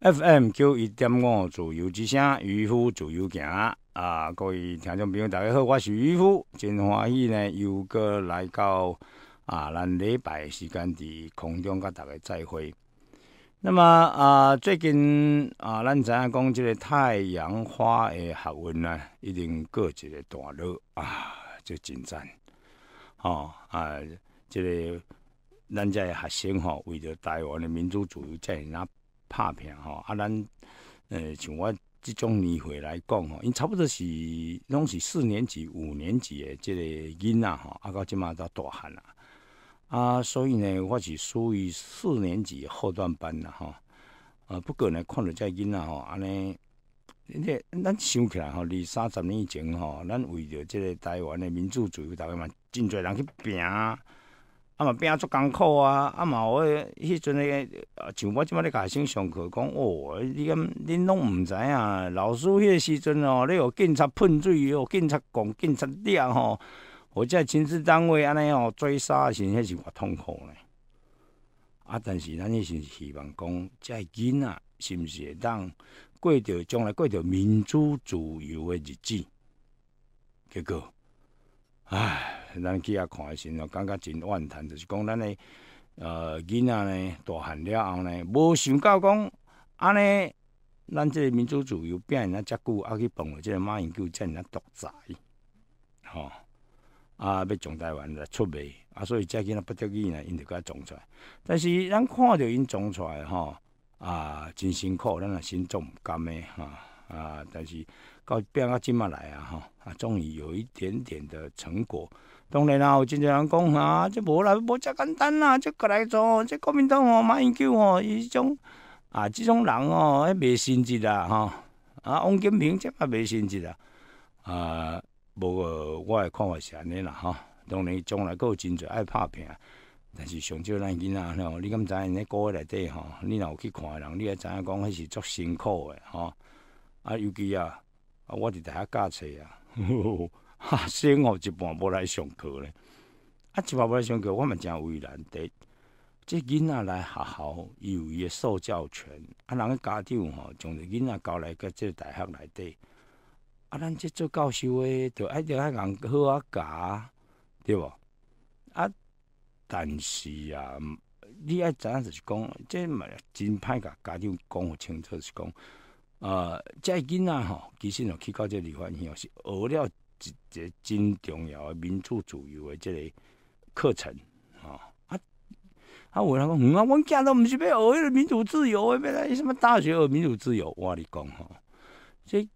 FM 九一点五，自由之声，渔夫自由行啊！各位听众朋友，大家好，我是渔夫，真欢喜呢，又个来到啊，咱礼拜时间伫空中甲大家再会。那么啊，最近啊，咱知影讲，即个太阳花的学运呢，一定过一个段落啊，就紧张哦啊，即个咱在学生吼，为着台湾的民主自由在呐。拍拼吼，啊，咱，呃，像我即种年岁来讲吼，因差不多是拢是四年级、五年级的即个囡仔吼，啊，到即嘛都大汉啦，啊，所以呢，我是属于四年级后段班啦吼，呃，不过呢，看着遮些囡仔吼，安尼，你这，咱想起来吼，二三十年以前吼，咱为着即个台湾的民主自由，大家嘛，真侪人去拼。啊嘛拼足艰苦啊！啊嘛我迄阵诶，像我即摆咧学生上课讲哦，你敢恁拢毋知影，老师迄个时阵哦，你互警察喷水，互警察讲警察掠吼，或者亲子单位安尼吼追杀，是迄是偌痛苦咧。啊，但是咱迄是希望讲，遮囡仔，是毋是会当过着将来过着民主自由诶日子？结果，唉。咱去遐看诶时阵，感觉真怨叹，就是讲咱诶，呃，囡仔呢大汉了后呢，无想到讲，安尼，咱即个民主自由变啊，遮久啊去捧个即个马英九遮尔啊独裁，吼，啊，要从台湾来出卖，啊，所以遮囡仔不得已呢，因就甲伊种出来。但是咱看着因种出来，吼，啊，真辛苦，咱啊心中唔甘诶，哈，啊，但是到变到今嘛来啊，吼，啊，终于有一点点的成果。当然啊，有真侪人讲啊，这无啦，无遮简单啦，这过来做，这国民党哦，马英九哦，伊种啊，即种人哦，伊未信职啦，吼啊，王金平即嘛未信职啦，啊，无过我诶看法是安尼啦，吼当然将来有真侪爱拍拼，但是上少咱囡仔，吼，你敢知影，你过内底吼，你若有去看人，你也知影讲，迄是足辛苦诶，吼啊，尤其啊，啊，我伫台下教册啊。哈，生 物一半无来上课咧，啊，一半无来上课，我们真为难的。这囡仔来学校，有伊个受教权，啊，人个家长吼，从这囡仔交来，个这大学内底，啊，咱这做教授诶，就爱着爱人好啊教，对无啊，但是毋你爱知影就是讲，这嘛真歹甲家长讲互清楚是讲，呃，这囡仔吼，其实呢去到这理发院后是学了。一、个真重要的民主自由的即个课程啊！啊啊！有人讲：“嗯啊，阮囝都毋是要学迄个民主自由诶，来什么大学学民主自由？我你讲吼，这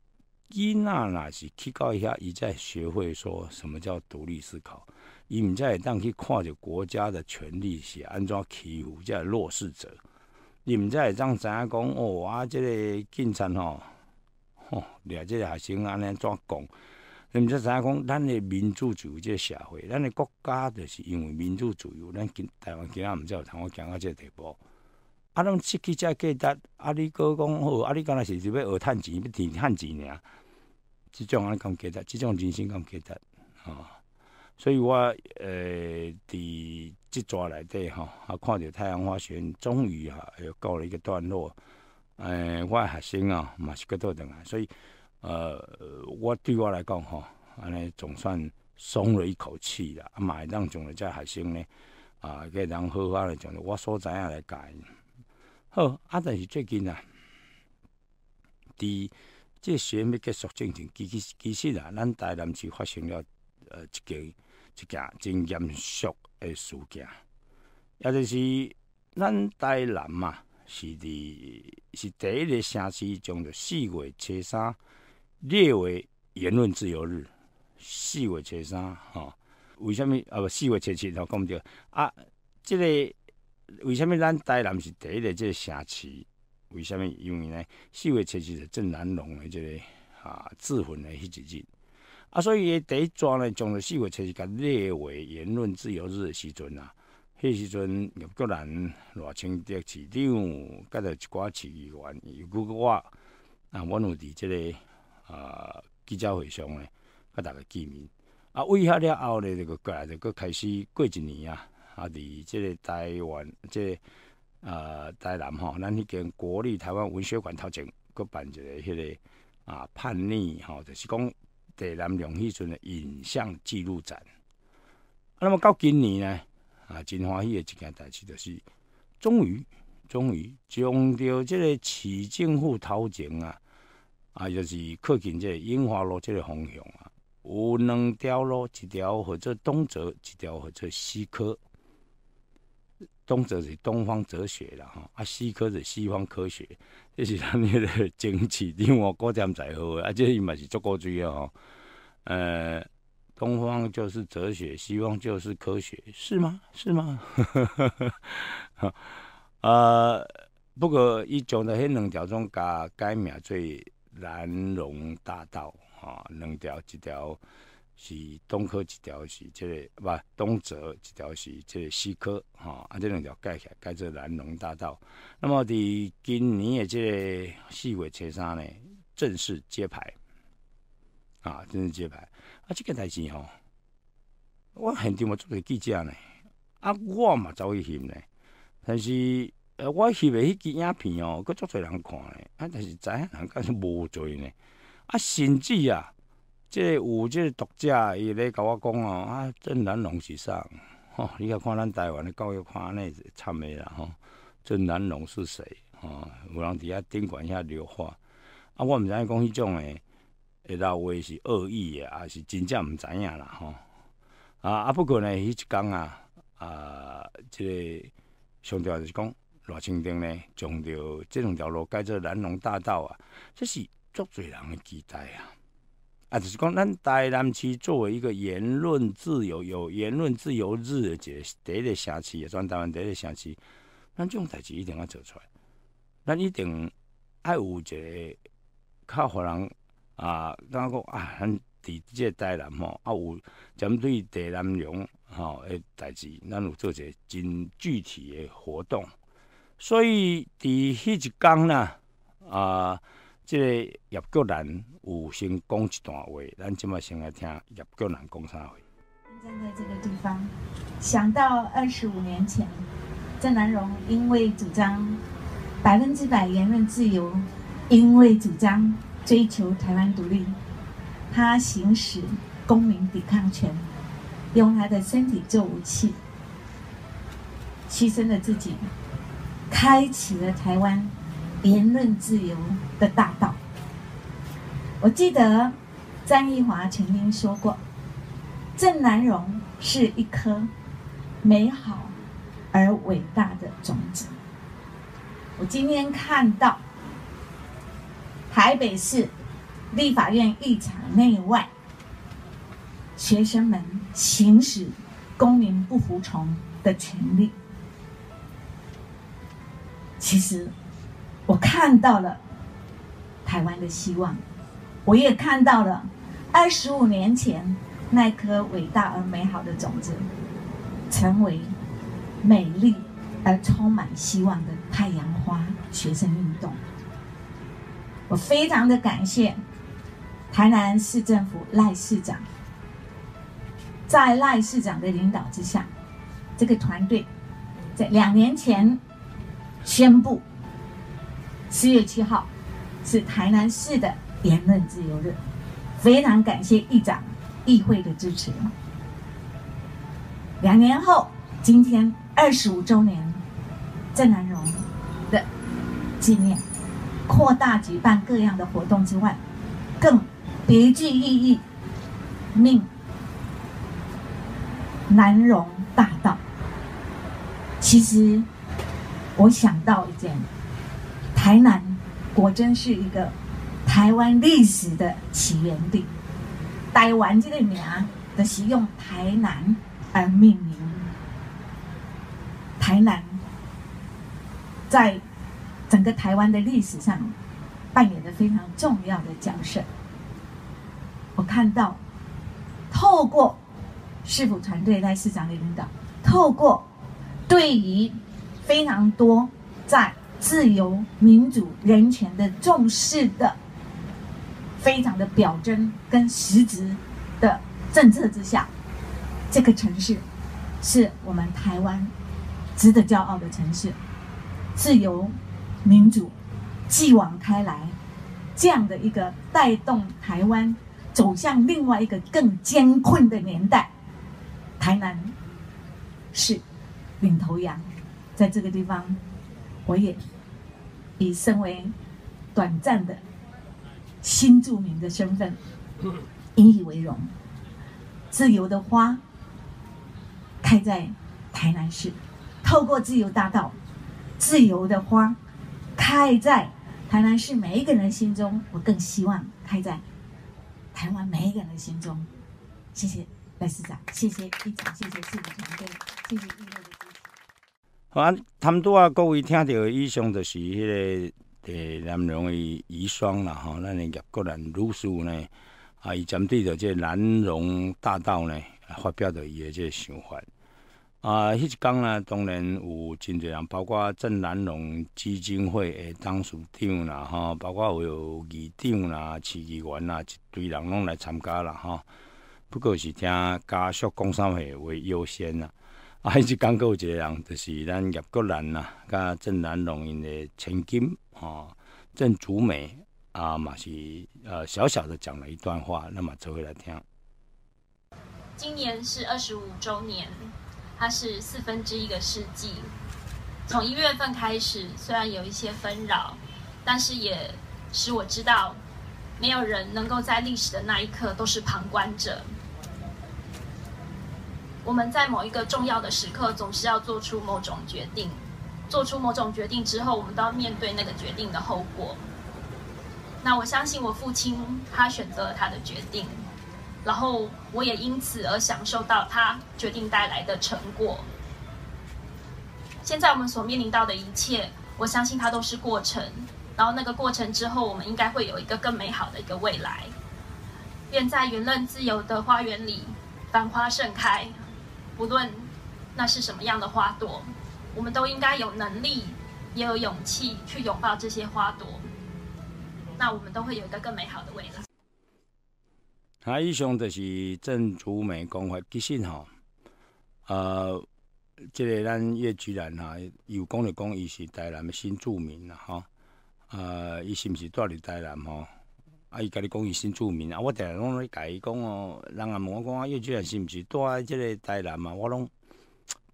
伊那若是去到遐，伊在学会说什么叫独立思考，伊毋才会当去看着国家的权力是安怎欺负这弱势者，伊毋才会当知影讲哦啊，这个进展哦，吼，掠即个学生安尼怎讲？”毋只怎样讲？咱的民主自由，这社会，咱的国家，就是因为民主自由。咱今台湾今暗唔照有湾行到这地步，啊，咱积极才记值，啊，你讲讲好，啊，你讲那是是要学趁钱，要田趁钱尔。即种尼讲觉值，即种人生讲觉值吼。所以我诶，伫即逝内底吼，啊，看着太阳花学院终于啊，又告了一个段落，诶，我学生啊，嘛是搁倒的来，所以。呃，我对我来讲吼，安尼总算松了一口气啦。啊，买当从了这学生呢，啊，计人好啊，从了我所知影来解。好啊，但是最近啊，伫这选美结束进程，其其其实啊，咱台南市发生了呃一件一件真严肃的事件，也就是咱台南嘛，是伫是第一个城市，从着四月七三。列为言论自由日，四月七三，哈，为什么啊？不，四月七七，吼，讲物对啊，这个为什么咱台南是第一个这城市？为什么？因为呢，四月七七是郑南隆的这个啊，自焚的迄一日啊，所以第一桩呢，将四月七七甲列为言论自由日的时阵啊，迄时阵绿巨人、罗清德市长，甲着一寡市议员，如果我啊，阮有伫即个。啊！记者会上咧，甲逐个见面啊。威下了后咧，就过来就佮开始过一年啊。啊！伫即个台湾，即、个啊台南吼，咱迄间国立台湾文学馆头前佮办一个迄个啊叛逆吼，就是讲台南龙启阵的影像记录展。啊，那么到今年呢，啊，真欢喜的一件代志就是，终于，终于，将到即个市政府头前啊。啊，就是靠近这樱花路这个方向啊，有两条路，一条或者东哲，一条或者西科。东哲是东方哲学啦，吼啊，西科是西方科学，这是咱个经济另外观点在好，啊，这伊嘛是足够要哦。呃，东方就是哲学，西方就是科学，是吗？是吗？啊，不过伊讲的迄两条中甲改名做。南龙大道，吼，两条，一条是东科，一条是这不东泽，一条是这西科，哈，啊，这两条盖起，来盖做南龙大道。那么，伫今年的这四月初三呢，正式揭牌，啊，正式揭牌。啊，这个代志吼，我现场做个记者呢，啊，我嘛走去翕呢，但是。呃，我翕诶迄支影片哦，佫足侪人看诶，啊，但是知影人敢是无罪呢，啊，甚至啊，即有即读者伊咧甲我讲哦，啊，郑南榕是啥？吼，你甲看咱台湾诶教育看尼惨诶啦吼，郑南榕是谁？吼，有人伫遐顶管遐流话，啊，我毋知影讲迄种诶，一老话是恶意诶，啊，是真正毋知影啦吼，啊，啊不过呢，迄一工啊，啊，即个上条是讲。偌清灯呢，将着即两条路改做南龙大道啊！这是足侪人的期待啊！啊，就是讲咱台南市作为一个言论自由、有言论自由日个第一个城市，专台湾第一个城市，咱种代志一定要做出来。咱一定爱有一个靠活人啊，那讲啊，咱伫个台南吼啊，有针对台南龙吼诶代志，咱有做一个真具体的活动。所以，伫迄一讲呢，啊，这个叶国兰有先讲一段话，咱今嘛先来听叶国兰讲啥话。站在这个地方，想到二十五年前，郑南荣因为主张百分之百言论自由，因为主张追求台湾独立，他行使公民抵抗权，用他的身体做武器，牺牲了自己。开启了台湾言论自由的大道。我记得张艺华曾经说过，郑南榕是一颗美好而伟大的种子。我今天看到台北市立法院议场内外学生们行使公民不服从的权利。其实，我看到了台湾的希望，我也看到了二十五年前那颗伟大而美好的种子，成为美丽而充满希望的太阳花学生运动。我非常的感谢台南市政府赖市长，在赖市长的领导之下，这个团队在两年前。宣布，四月七号是台南市的言论自由日，非常感谢议长、议会的支持。两年后，今天二十五周年郑南荣的纪念，扩大举办各样的活动之外，更别具意义，命南荣大道。其实。我想到一件，台南果真是一个台湾历史的起源地。台湾这个名的使用，台南而命名。台南在整个台湾的历史上扮演着非常重要的角色。我看到，透过市府团队在市场的领导，透过对于。非常多在自由、民主、人权的重视的、非常的表征跟实质的政策之下，这个城市是我们台湾值得骄傲的城市。自由、民主继往开来这样的一个带动台湾走向另外一个更艰困的年代，台南是领头羊。在这个地方，我也以身为短暂的新著名的身份引以为荣。自由的花开在台南市，透过自由大道，自由的花开在台南市每一个人心中。我更希望开在台湾每一个人心中。谢谢，白市长，谢谢一长，谢谢四位团队，谢谢。啊，他们多啊！各位听到以上就是迄个诶，南榕的遗孀啦，吼、咱诶业个人女士呢，啊，伊针对着这南榕大道呢，发表着伊的这想法啊。迄一工呢，当然有真侪人，包括郑南榕基金会的董事长啦，吼，包括有议长啦、市议员啦，一堆人拢来参加啦。吼，不过，是听家属、工商会为优先啦。还是讲到一个人，就是咱叶国兰呐，加正南龙院的陈金啊、郑祖美啊，嘛是呃小小的讲了一段话，那么坐回来听。今年是二十五周年，它是四分之一个世纪。从一月份开始，虽然有一些纷扰，但是也使我知道，没有人能够在历史的那一刻都是旁观者。我们在某一个重要的时刻，总是要做出某种决定。做出某种决定之后，我们都要面对那个决定的后果。那我相信我父亲他选择了他的决定，然后我也因此而享受到他决定带来的成果。现在我们所面临到的一切，我相信它都是过程。然后那个过程之后，我们应该会有一个更美好的一个未来。愿在圆润自由的花园里，繁花盛开。不论那是什么样的花朵，我们都应该有能力，也有勇气去拥抱这些花朵。那我们都会有一个更美好的未来。啊，以上就是郑竹梅讲法。提醒哈。呃，这个咱叶居人哈，有功劳讲伊是台南的新住民了哈。呃，伊是毋是住伫台南哈？啊！伊家己讲伊新著名啊！我定拢咧甲伊讲哦，人也问我讲啊，越剧是毋是蹛在即个台南嘛？我拢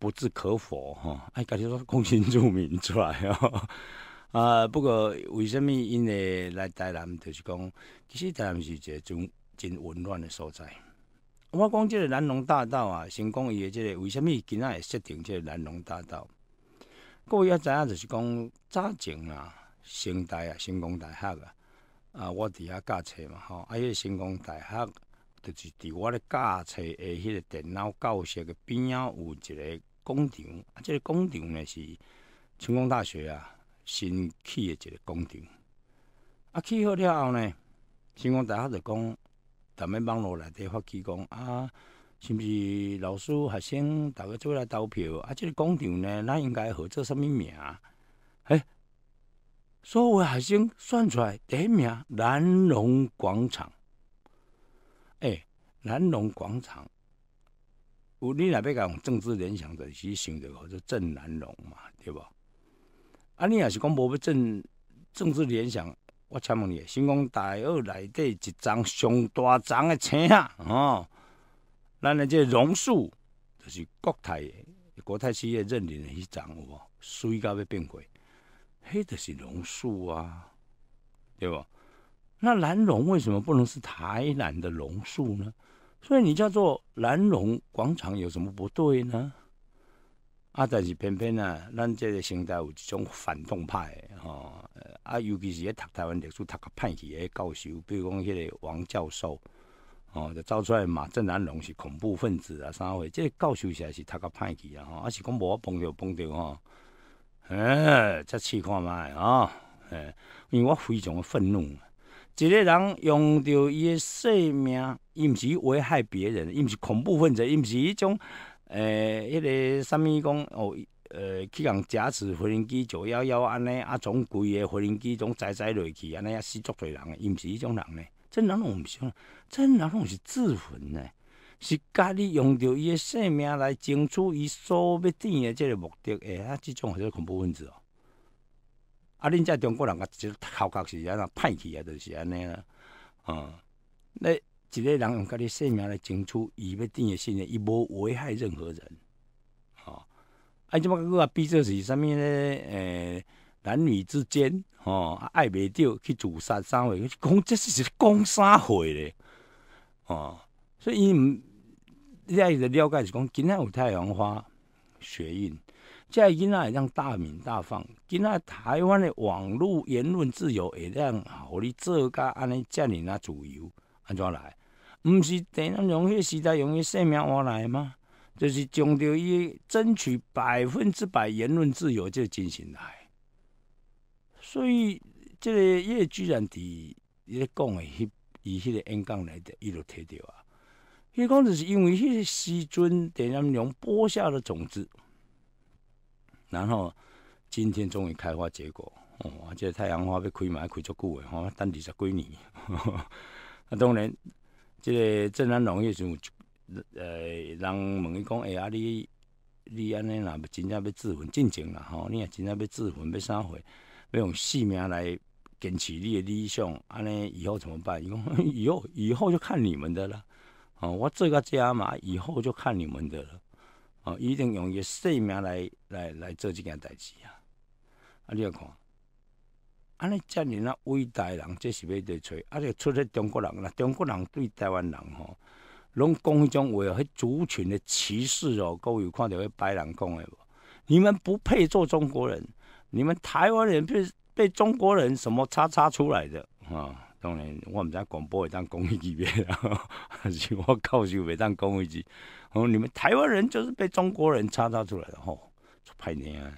不置可否吼！啊，伊家己说新著名出来哦。啊，不过为虾米？因为来台南就是讲，其实台南是一个真真混乱的所在。我讲即个南龙大道啊，成功伊的即个为虾米今仔会设定即个南龙大道？各位要知影就是讲，早前啊，成大啊，成功大学啊。啊，我伫遐教册嘛吼，啊，迄个成功大学，就是伫我咧教册诶，迄个电脑教室诶边仔有一个广场，啊，即个广场呢是成功大学啊新起诶一个广场，啊，起好了后呢，成功大学就讲，踮咧网络内底发起讲啊，是毋是老师学生逐个做来投票，啊，这个广场呢，咱应该号做啥物名，哎？所有学生算出来第一名南龙广场，哎，南龙广场，有你若要讲政治联想的，其实想着叫做镇南龙嘛，对无？啊，你若是讲无要政政治联想，我请问你，先讲大学内底一丛上大丛的车啊，吼，咱的这榕树就是国泰，国泰企业认领的那丛，水到要变贵。黑的是榕树啊，对吧？那蓝榕为什么不能是台南的榕树呢？所以你叫做蓝榕广场有什么不对呢？啊，但是偏偏啊，咱这个现代有一种反动派哈，呃啊，尤其是咧读台湾历史、读个叛逆的教授，比如讲迄个王教授，哦，就走出来嘛，镇蓝榕是恐怖分子啊，啥会？这教授也是读个叛逆啊，啊是讲无我帮掉帮掉哦哎，再试看卖啊！哎，因为我非常的愤怒。一个人用着伊的性命，伊毋是危害别人，伊毋是恐怖分子，伊毋是迄种诶，迄个啥物讲哦？呃，去共驾驶飞林机九幺幺安尼啊，从规个飞林机总载载落去安尼啊，死足侪人伊毋是迄种人呢？这人拢毋是，这人拢是自焚呢？是家己用着伊诶性命来争取伊所要定诶即个目的，诶，啊，即种好像恐怖分子哦。啊，恁遮中国人甲一个头壳是安那歹去啊，就是安尼啦。吼你一个人用家己性命来争取伊要定诶信念，伊无危害任何人。哦，啊，即马个啊，比这是啥物咧？诶，男女之间，吼，爱袂着去自杀，啥货？讲这是讲啥货咧？哦，所以伊毋现在了解是讲，今仔有太阳花血运，现在囡仔也让大鸣大放。今仔台湾的网络言论自由也让好，你做甲安尼占领啊自由，安怎来？毋是等于用易时代用易生命换来吗？就是强调伊争取百分之百言论自由就进行来。所以，即个叶居然第一讲的迄伊迄个演讲内底，伊就提到。啊。伊讲是是因为迄个师尊点咱农播下了种子，然后今天终于开花结果。哦，这太阳花要开嘛，要开足久的，吼，等二十几年。啊，当然，这个正南农业就呃，人问伊讲，哎呀，你你安尼啦，真正要自焚进前啦，吼，你也真正要自焚要啥货，要用性命来坚持你的理想，安尼以后怎么办？伊讲，以后以后就看你们的了。哦，我做个家嘛，以后就看你们的了。哦，一定用一个命来、来、来做这件代志啊！啊，你要看，啊，你讲你那伟大人，这是要得吹，啊，且出咧中国人啦，中国人对台湾人吼，拢讲迄种话，迄族群的歧视哦，位有看到白人讲的无？你们不配做中国人，你们台湾人被被中国人什么叉叉出来的啊？当然，我毋知讲播会当讲益级袂但是我教授袂当讲益级。哦，你们台湾人就是被中国人叉叉出来的吼，出歹逆啊！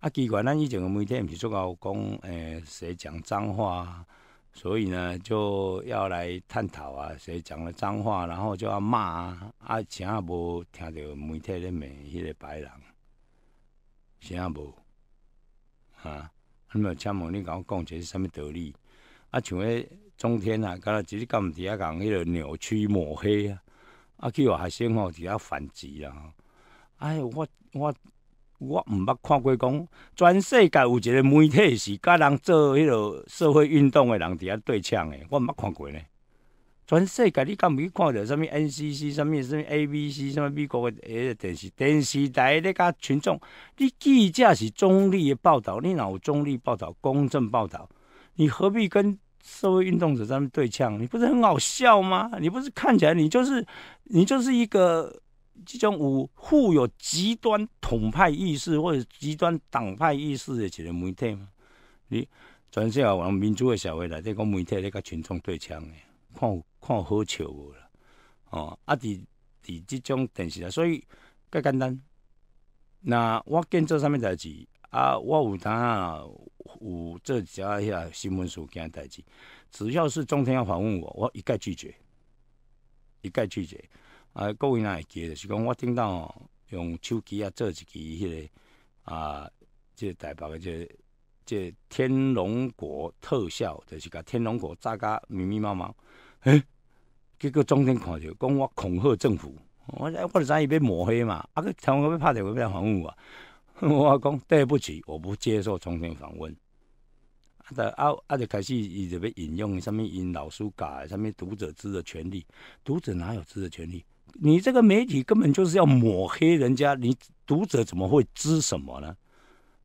啊，奇怪，咱以前的媒体毋是足有讲诶，谁讲脏话？所以呢，就要来探讨啊，谁讲了脏话，然后就要骂啊！啊，啥也无听着媒体咧骂迄个白人，啥也无啊？那么，参谋，你讲讲这是啥物道理？啊，像迄中天啊，若才只敢毋伫遐共迄个扭曲抹黑啊，啊，去互学生吼伫遐反击啊。哎，我我我毋捌看过讲全世界有一个媒体是甲人做迄个社会运动诶人伫遐对呛诶，我毋捌看过咧。全世界你毋去看着什物 NCC 什物什物 ABC 什物美国诶迄个电视电视台咧甲群众，你记者是中立诶报道，你若有中立报道、公正报道？你何必跟？社会运动者在那对呛，你不是很好笑吗？你不是看起来你就是你就是一个这种五富有极端统派意识或者极端党派意识的一个媒体吗？你全世界往民主的社会来，这个媒体在跟群众对呛的，看看好笑无啦？哦，啊，伫伫这种电视台，所以介简单。那我见这上面台字。啊，我有当有做些遐新闻事件代志，只要是中天要访问我，我一概拒绝，一概拒绝。啊，各位会记得是讲，我顶当用手机啊做一期迄个啊，即台北的即即天龙果特效，就是甲天龙果炸甲密密麻麻。哎，结果中天看着讲我恐吓政府，我我就知伊要抹黑嘛。啊，台湾要拍电话要访问我。我讲对不起，我不接受重新访问。啊！就啊啊！就开始伊就要引用伊面物，老师改上面物，读者知的权利，读者哪有知的权利？你这个媒体根本就是要抹黑人家，你读者怎么会知什么呢？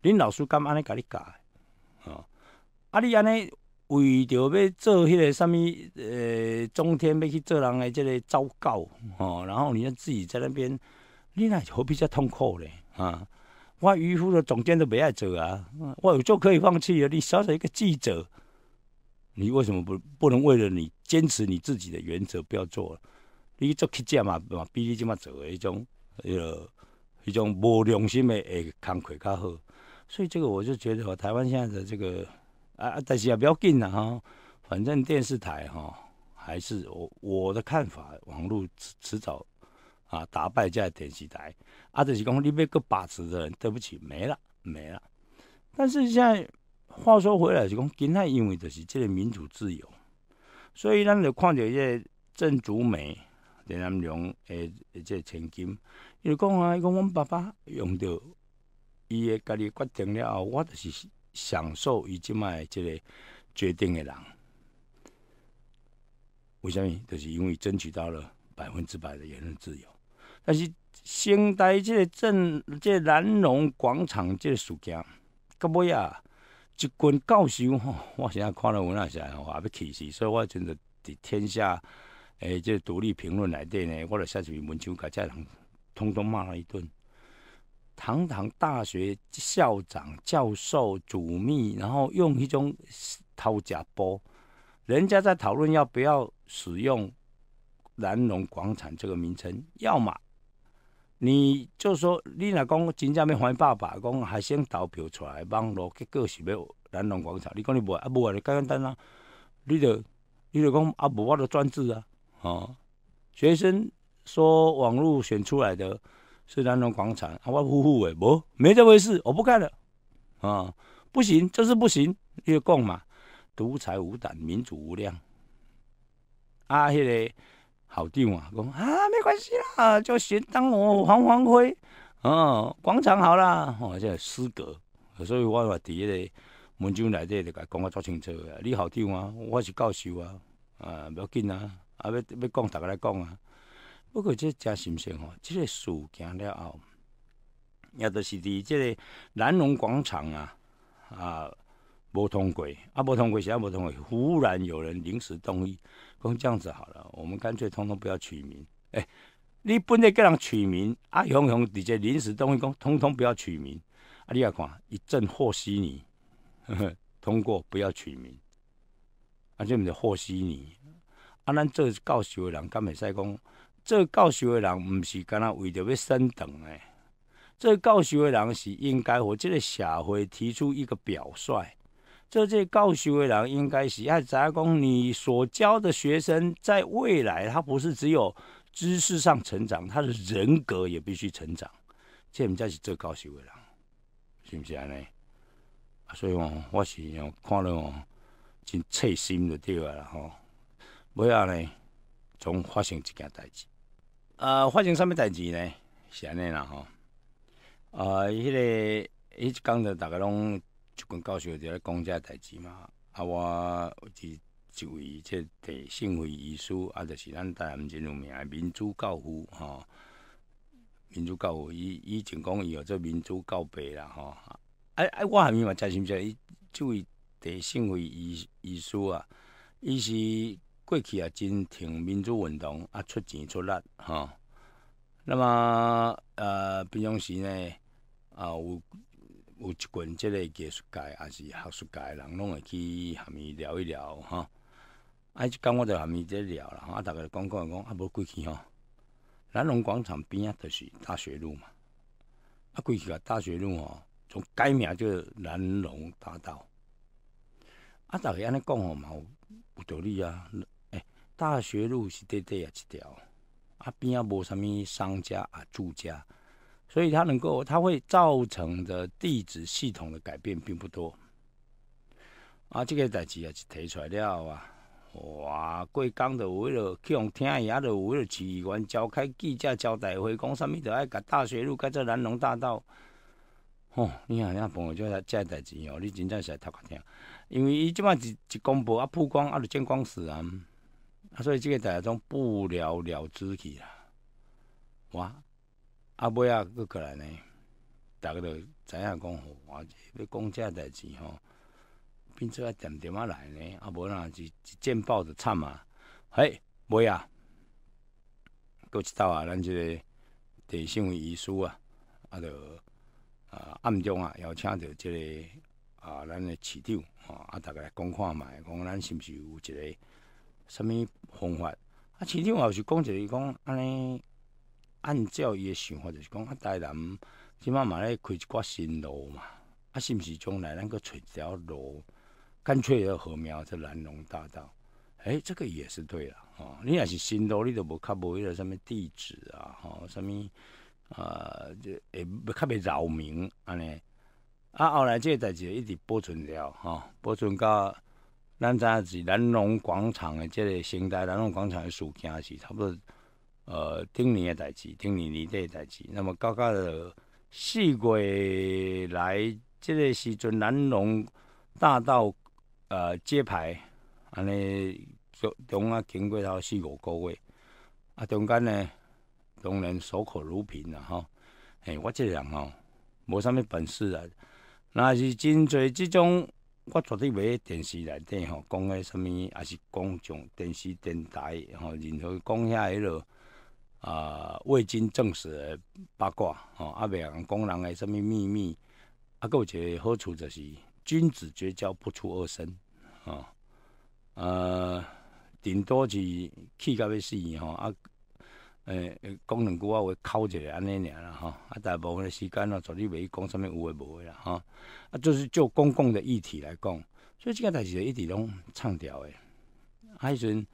恁老师干安尼甲你改？的啊？啊！你安尼为着要做迄个啥物？呃，中天要去做人诶，即个糟糕哦！然后你又自己在那边，你那何必再痛苦呢？啊！我渔夫的总监都没爱做啊，我就可以放弃了。你小小一个记者，你为什么不不能为了你坚持你自己的原则不要做你做记者嘛嘛比你这么做的，一种呃一种无良心的工亏较好。所以这个我就觉得，台湾现在的这个啊，但是也不要紧了哈。反正电视台哈还是我我的看法，网络迟迟早。啊！打败即个电视台，啊，就是讲你要个把持的人，对不起，没了，没了。但是现在，话说回来，是讲，今天因为就是即个民主自由，所以咱就看到这个郑祖美、林南荣，诶，即个钱金，就讲啊，伊讲我爸爸用到伊诶家己决定了后，我就是享受伊即卖即个决定的人。为什么？就是因为争取到了百分之百的言论自由。但是，现代这镇这南隆广场这个事件，到尾啊，一群教授吼，我现在看了我也是吼，也要气死，所以我真的伫天下诶，这独立评论内底呢，我就写一篇文章，把这人通通骂了一顿。堂堂大学校长、教授、主秘，然后用一种偷假波，人家在讨论要不要使用南龙广场这个名称，要么你就说，你若讲真正要还爸爸，讲还先投票出来，网络结果是要南龙广场，你讲你无啊？无啊你简单啦，你著你著讲无法著专制啊！哦，学生说网络选出来的是南龙广场，啊，我呼呼诶，无没这回事，我不干了啊！不行，就是不行，越讲嘛，独裁无胆，民主无量。啊，迄个。好长啊！讲啊，没关系啦，就先当我黄黄辉，哦，广场好啦，哦，这个资格。所以我话伫迄个文章内底就讲啊，足清楚的。你好长啊，我是教授啊，啊，不要紧啊，啊，要要讲，大家来讲啊。不过这家先生哦，这个事件了后，也都是伫即个南龙广场啊，啊。不通过，啊不通过是在不通过，忽然有人临时动议，讲这样子好了，我们干脆通通不要取名。哎，你本来给人取名，啊雄雄直接临时动议，讲，通通不要取名。啊，你要看一阵获悉尼通过，不要取名。啊，这毋是和稀尼？啊，咱做教授的人，敢会使讲，做教授的人，毋是干若为着要升等诶。做教授的人是应该和即个社会提出一个表率。这届教授为人应该是爱杂工，你所教的学生，在未来他不是只有知识上成长，他的人格也必须成长。这毋家是做教授为人，是不是安尼？所以，我我是看了真切心就对啊然吼。尾后呢，总发生一件代志。呃，发生什么代志呢？是安尼啦吼。呃，迄个，迄就刚才大家拢。就讲教授伫个讲遮代志嘛，啊，我一一位即地信会遗书，啊，就是咱台湾真有名民主教父，吼，民主教父，伊伊前讲伊有做民主教父啦，吼，哎哎，我还咪嘛真新知，伊这位地信会遗遗书啊，伊是过去啊真挺民主运动，啊，出钱出力，吼，那么呃，平常时呢，啊，有。有一群即个艺术家也是学术界人拢会去下面聊一聊吼。啊，即讲我就下面在聊啦，啊，逐个讲讲讲，啊，无过去吼。南龙广场边啊，就是大学路嘛。啊，过去啊，大学路吼，从改名叫南龙大道。啊，逐个安尼讲吼，嘛有道理啊。诶，大学路是短短啊一条，啊边啊无啥物商家啊住家。所以它能够，它会造成的地质系统的改变并不多啊。这个代志也是提出来了啊，哇！过江的为了，去红厅的为了委员召开记者招待会，讲什么都要把大学路改做南龙大道。哦，你看，你朋友叫啥这代志哦？你真正是来偷看听，因为伊即摆一一公布啊，曝光啊，就见光死啊，所以这个代中不了了之去啊。哇！啊，尾啊，佫过来呢，逐个都知影讲好，要讲遮代志吼，变做啊点点啊来呢，啊无若一一见报就惨啊！嘿，尾啊，都一道啊，咱即个电信遗书啊，啊，就啊暗中啊邀请着即个啊咱的市长吼，啊，逐个来讲看觅，讲咱是毋是有一个甚物方法？啊，市长也是讲个，伊讲安尼。按照伊的想法就是讲啊，台南即马嘛咧开一挂新路嘛，啊是毋是将来咱搁找一条路，干脆要禾苗这南龙大道。诶，这个也是对啦，吼，你若是新路，你都无较无迄个什物地址啊，吼，什啊，呃，会较袂扰民安尼。啊后来即个代志一直保存了，吼，保存到咱知影是南龙广场的即个新代南龙广场的事件是差不多。呃，顶年的代志，顶年年底的代志，那么到到四月来，即个时阵南龙大道呃揭牌，安尼中央经过到四五个位，啊中间呢当然守口如瓶啦，吼，嘿，我即个人吼无啥物本事啊，那是真侪即种，我绝对袂电视内底吼讲个什物，也是讲从电视电台吼，任何讲遐迄落。啊，未经证实的八卦，吼，啊，袂讲人诶什物秘密，啊，个有个好处就是君子绝交不出恶声吼，啊，顶多是气甲要死，吼，啊，诶，讲两句话会哭下安尼尔啦，吼，啊，大部分的时间咯，绝对袂讲什物有诶无诶啦，吼，啊，就是就公共的议题来讲，所以即个代志一滴拢唱调诶，啊，时阵。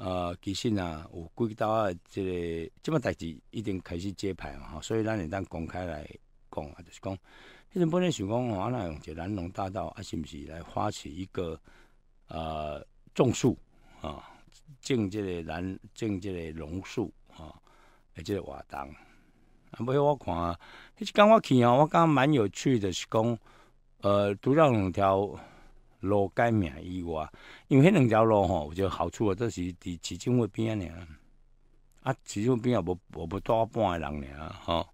呃，其实呢，有几道啊，即个即么代志已经开始揭牌嘛，所以咱会当公开来讲啊，就是讲，迄阵本来想讲，我那用这南龙大道啊，是毋是来发起一个呃种树啊，种即个南种即个榕树啊，即个活动啊？不过我看啊，迄阵我去啊，我感觉蛮有趣的是讲，呃，独两条。路改名以外，因为那两条路吼，我觉得好处啊，都是伫市政府边尔，啊，市政府边啊，无无无大半个人尔吼。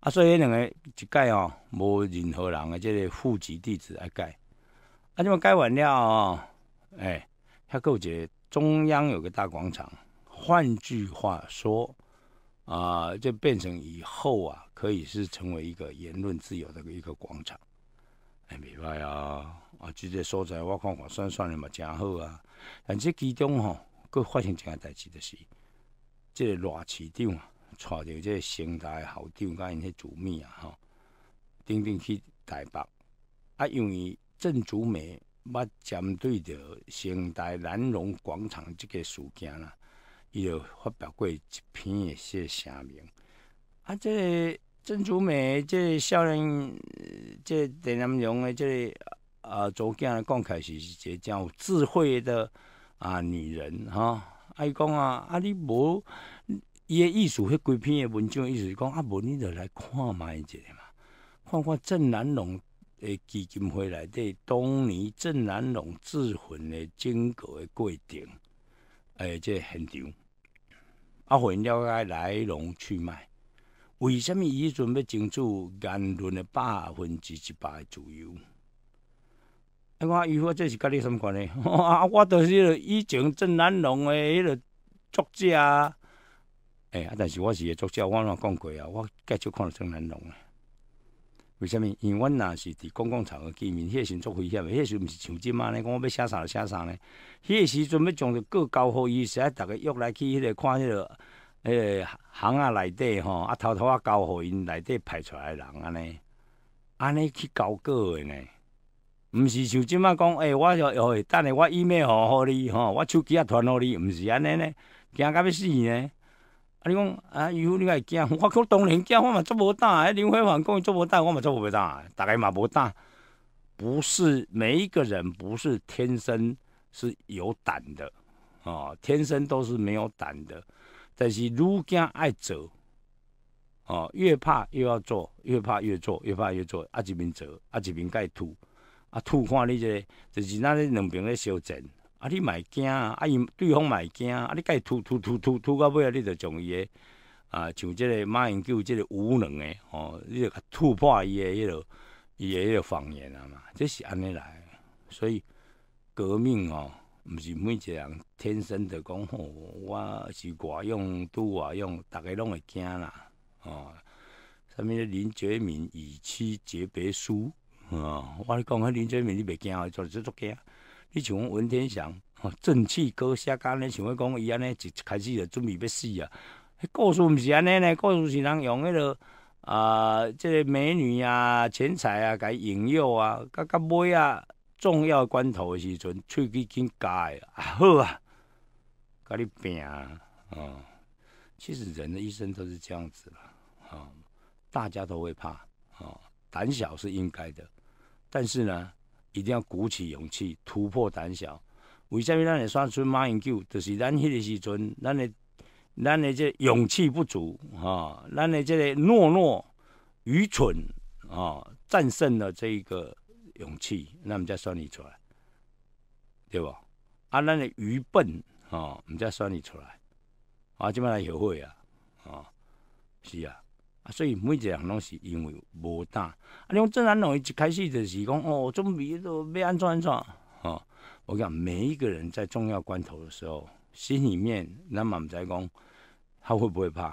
啊，所以那两个一改吼，无任何人的，这个户籍地址来改。啊，即么改完了吼，哎，他一结中央有个大广场，换句话说啊，就变成以后啊，可以是成为一个言论自由的一个广场。未歹啊，啊，即个所在我看看算算诶嘛，诚好啊。但即其中吼，佫发生一件代志就是，即个赖市长啊，带著即个城大校长甲因迄主咩啊？吼顶顶去台北，啊，因为郑祖美捌针对着城大南龙广场即个事件啦，伊就发表过一篇诶些声明，啊，即。郑祖美，这少林，这郑南榕的这啊，祖先刚开始是个真有智慧的啊女人，哈。阿讲啊，啊你无伊的意思，迄几篇的文章，意思是讲啊，无你就来看觅一下嘛，看看郑南榕的基金会内底当年郑南榕自焚的经过的过程，诶，这场，啊，互因了解来龙去脉。为什么以前要争取言论的百分之一百七自由？右？我伊我这是甲你什么关系？我都是以前郑南榕的迄个作者家，哎，但是我是个作者，我哪讲过啊？我介少看郑南榕啊？为什么？因为我那是伫公共场合见面，迄时足危险，迄时毋是像即卖咧，讲我要写啥就写啥咧。迄时准备从交互伊，意识，逐个约来去迄个看迄个。迄个行啊！内底吼啊，偷偷啊，交互因内底派出来人安尼，安尼去交割诶呢？毋是像即摆讲，诶，我许，等下我 email 吼你吼，我手机啊传互你，毋是安尼呢？惊甲要死呢！啊，你讲啊，以后你敢会惊？我讲当然惊，我嘛做无胆啊！林辉凡讲伊做无胆，我嘛做无要胆，大概嘛无胆。不是每一个人，不是天生是有胆的哦，天生都是没有胆的。但是愈囝爱做，哦，越怕越要做，越怕越做，越怕越做，啊，一面做，啊，一面伊吐，啊，吐看你即个，就是那咧两边咧烧战，啊，你买惊啊，啊，伊对方买惊，啊，你伊吐吐吐吐吐到尾啊，你就将伊个，啊，像即个马英九即个无能诶，哦，你著突破伊诶迄个，伊诶迄个谎言啊嘛，这是安尼来，所以革命吼。毋是每一个人天生的讲吼，我是外用拄外用，逐个拢会惊啦，哦。啥物林觉民以妻诀别书，啊，我咧讲啊林觉民你袂惊，做即做惊。你像文天祥，正气高下干，咧想要讲伊安尼一开始就准备要死啊。迄故事毋是安尼呢，故事是人用迄落啊，即个美女啊、钱财啊，甲引诱啊，甲甲买啊。重要关头的时阵，喙齿紧啊，好啊，甲你拼啊，哦，其实人的一生都是这样子啦，啊，大家都会怕，啊，胆小是应该的，但是呢，一定要鼓起勇气突破胆小。为虾米咱会刷出马英九？就是咱迄个时阵，咱的咱的这勇气不足，哦，咱的这个懦弱、愚蠢啊，战胜了这一个。勇气，那我们才算你出来，对不？啊，咱的愚笨，哦，我们才算你出来，啊，即摆来后悔啊，哦，是啊，啊，所以每一个人拢是因为无胆，啊，你讲正人拢一开始就是讲，哦，准备都要安怎安怎，哦，我讲每一个人在重要关头的时候，心里面，那么我们讲，他会不会怕？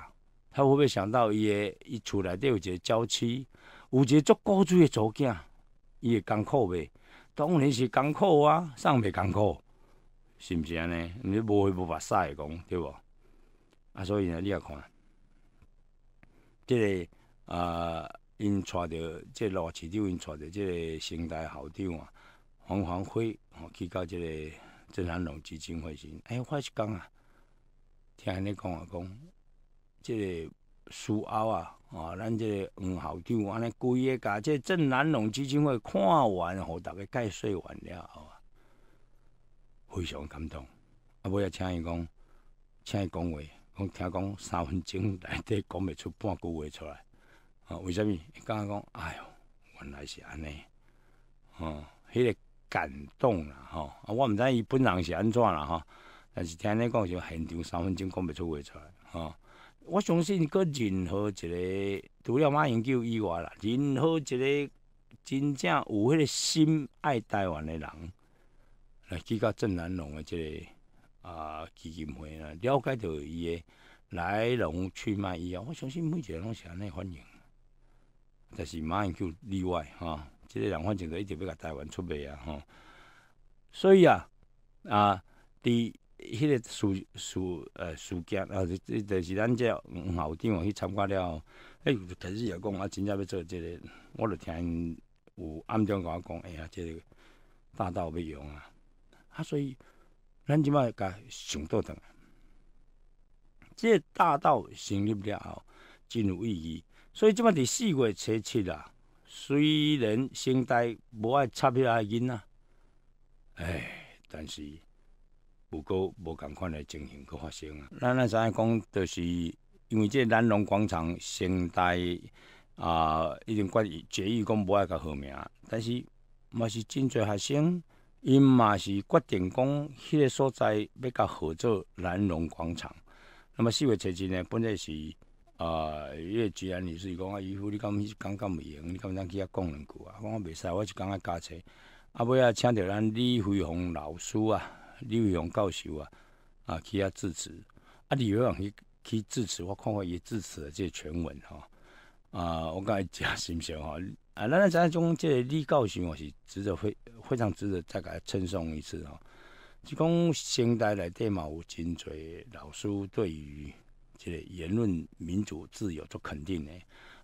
他会不会想到伊的一出来，得有一个娇妻，有一个做高主的左囝。伊会艰苦未？当然是艰苦啊，上袂艰苦，是毋是安尼？你无非无目屎讲，对无？啊，所以呢，你也看，即个啊，因带着即个六市长，因带着即个生大校长啊，黄黄辉哦，去到即个自南拢基金会时，哎，我是讲啊，听安尼讲啊，讲，即个。事后啊，啊，咱这黄校长安尼，规个甲这郑南榕之金会看完，吼逐个解说完了，吼，非常感动。啊，尾仔请伊讲，请伊讲话，讲听讲三分钟内底讲袂出半句话出来，啊，为啥物？伊讲讲，哎哟，原来是安尼，吼，迄个感动啦，吼，啊，我毋知伊本人是安怎啦，吼，但是听你讲是现场三分钟讲袂出话出来，吼。我相信，搁任何一个除了马英九以外啦，任何一个真正有迄个心爱台湾的人，来去到郑南龙的这个啊基金会啦，了解到伊的来龙去脉伊啊，我相信每一个拢是安尼反应。但是马英九例外哈，即个人反正就一直要甲台湾出卖啊哈。所以啊啊，第。迄个事事呃事件啊，就是咱这校长去参观了，哎，开始也讲啊，真正要做即个，我就听有暗中甲我讲，哎呀，即个大道要用啊，啊，所以咱即摆甲想多等。这大道成立了后，真有意义。所以即摆伫四月初七啊，虽然现代无爱插迄个囡仔，哎，但是。有过无共款诶情形去发生啊！咱咱知影讲，就是因为这南龙广场生大啊，已经决决议讲无爱甲好名，但是嘛是真侪学生，因嘛是决定讲迄个所在要甲号做南龙广场。那么四月初长呢，本来是啊，个主任女士讲啊，姨夫你敢刚刚刚未行，你刚刚去遐讲两句啊，我袂使，我就讲啊，加车。啊，尾啊，请着咱李辉鸿老师啊。李伟永教授啊，啊，去遐致辞，啊，李伟永去去致辞，我看看伊致辞的这全文吼。啊，我感觉真是吼？啊，咱咱知迄种，即李教授我是值得非非常值得再给他称颂一次吼。就讲现代来底嘛，有真侪老师对于即言论民主自由做肯定的，